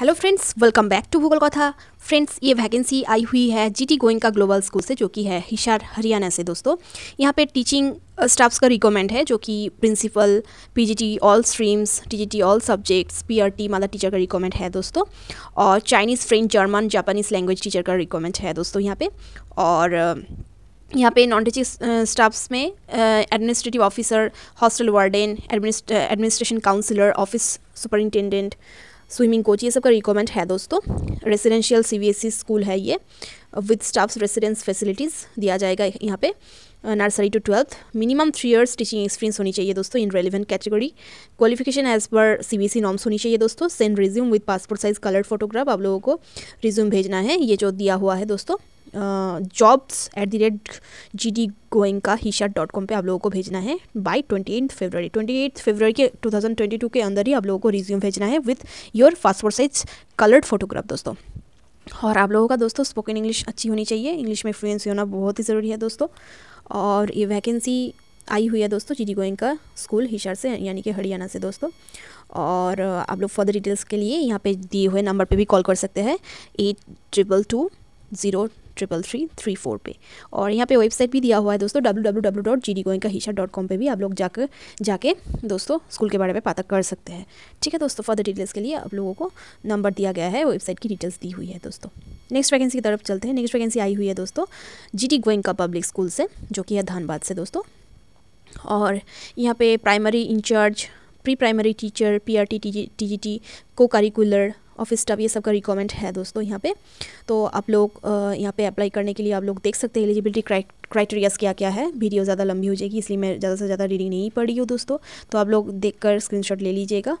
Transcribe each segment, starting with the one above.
hello friends welcome back to Bhugol Katha friends ये vacancy आई हुई है GD Goenka global school से जो कि है हिशार हरियाणा से दोस्तों यहाँ पे टीचिंग स्टाफ्स uh, का रिकमेंड है जो कि principal PGT all streams TGT all subjects PRT माला टीचर का रिकमेंड है दोस्तों और Chinese French German Japanese language teacher का रिकॉमेंट है दोस्तों यहाँ पर और uh, यहाँ पे नॉन टीचिंग स्टाफ्स में administrative officer hostel warden administration counsellor office superintendent swimming coach ये सब का रिक्वायरमेंट है दोस्तों रेसिडेंशियल सीबीएसई स्कूल है ये विद स्टाफ रेसिडेंस फैसिलिटीज़ दिया जाएगा यहाँ पे nursery to twelfth minimum three years teaching experience होनी चाहिए दोस्तों in relevant category qualification as per C B norms होनी चाहिए दोस्तों send resume with passport size coloured photograph आप लोगों को रिज्यूम भेजना है ये जो दिया हुआ है दोस्तों jobs at the rate G D Goenka शर्ट डॉट कॉम पर आप लोगों को भेजना है by twenty eight February twenty eight February के टू थाउजेंड ट्वेंटी टू के अंदर ही आप लोगों को रिज्यूम भेजना है with your passport size coloured photograph दोस्तों और आप लोगों का दोस्तों स्पोकन इंग्लिश अच्छी होनी चाहिए इंग्लिश में फ्लुएंसी होना बहुत ही ज़रूरी है दोस्तों और ये वैकेंसी आई हुई है दोस्तों G D Goenka school Hisar से यानी कि हरियाणा से दोस्तों और आप लोग फर्दर डिटेल्स के लिए यहाँ पे दिए हुए नंबर पे भी कॉल कर सकते हैं eight triple two zero triple three three four पे और यहाँ पे वेबसाइट भी दिया हुआ है दोस्तों W W W dot G D Goenka Hisar dot com पर भी आप लोग जाकर जाके दोस्तों स्कूल के बारे में पता कर सकते हैं ठीक है दोस्तों फर्दर डिटेल्स के लिए आप लोगों को नंबर दिया गया है वेबसाइट की डिटेल्स दी हुई है दोस्तों नेक्स्ट वैकेंसी की तरफ चलते हैं नेक्स्ट वैकेंसी आई हुई है दोस्तों G D Goenka public school से जो कि है धानबाद से दोस्तों और यहाँ पे primary incharge pre primary teacher P R T T co-curricular office staff ये सब का रिकमेंड है दोस्तों यहाँ पे तो आप लोग यहाँ पे अप्लाई करने के लिए आप लोग देख सकते हैं एलिजिबिलिटी क्राइटेरियाज क्या क्या है वीडियो ज़्यादा लंबी हो जाएगी इसलिए मैं ज़्यादा से ज़्यादा रीडिंग नहीं रही हूँ दोस्तों तो आप लोग देख कर शॉट ले लीजिएगा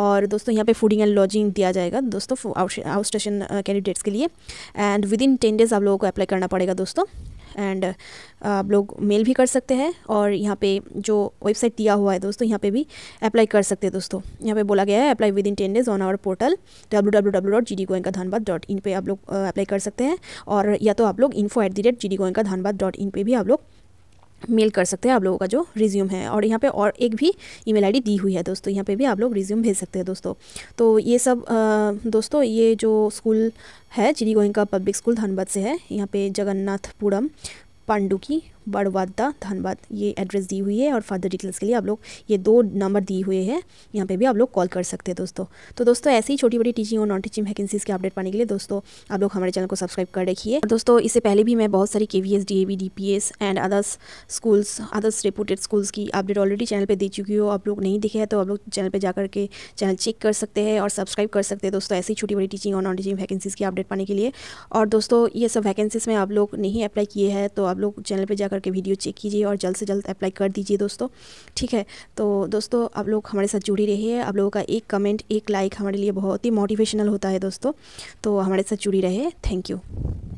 और दोस्तों यहाँ पर फूडिंग एंड लॉजिंग दिया जाएगा दोस्तों आउट स्टेशन कैंडिडेट्स के लिए and within ten days आप लोगों को अप्लाई करना पड़ेगा दोस्तों एंड uh, आप लोग मेल भी कर सकते हैं और यहाँ पे जो वेबसाइट दिया हुआ है दोस्तों यहाँ पे भी अप्लाई कर सकते हैं दोस्तों यहाँ पे बोला गया है apply within ten days on our portal W W W dot G D Goenka Dhanbad dot in पर आप लोग अप्लाई uh, कर सकते हैं और या तो आप लोग info at the rate G D Goenka का धनबाद डॉट इन पर भी आप लोग मेल कर सकते हैं आप लोगों का जो रिज्यूम है और यहाँ पे और एक भी ईमेल आईडी दी हुई है दोस्तों यहाँ पे भी आप लोग रिज्यूम भेज सकते हैं दोस्तों तो ये सब आ, दोस्तों ये जो स्कूल है चिरी का पब्लिक स्कूल धनबाद से है यहाँ पे जगन्नाथपुरम पांडुकी बड़वादा धनबाद ये एड्रेस दी हुई है और फर्दर डिटेल्स के लिए आप लोग ये दो नंबर दिए हुए हैं यहाँ पे भी आप लोग कॉल कर सकते हैं दोस्तों तो दोस्तों ऐसी ही छोटी बड़ी टीचिंग और नॉन टीचिंग वैकेंसीज के अपडेट पाने के लिए दोस्तों आप लोग हमारे चैनल को सब्सक्राइब कर रखिए दोस्तों इससे पहले भी मैं बहुत सारी K V S D A V D P S and others schools others reported schools की अपडेट ऑलरेडी चैनल पर दे चुकी हो आप लोग नहीं दिखे हैं तो आप लोग चैनल पर जाकर के चैनल चेक कर सकते हैं और सब्सक्राइब कर सकते हैं दोस्तों ऐसी छोटी बड़ी टीचिंग और नॉन टीचिंग वैकेंसीज की अपडेट पाने के लिए और दोस्तों ये सब वैकेंसीज में आप लोग नहीं अप्लाई किए हैं तो आप लोग चैनल पर जाकर करके वीडियो चेक कीजिए और जल्द से जल्द अप्लाई कर दीजिए दोस्तों ठीक है तो दोस्तों आप लोग हमारे साथ जुड़ी रहिए आप लोगों का एक कमेंट एक लाइक हमारे लिए बहुत ही मोटिवेशनल होता है दोस्तों तो हमारे साथ जुड़ी रहे थैंक यू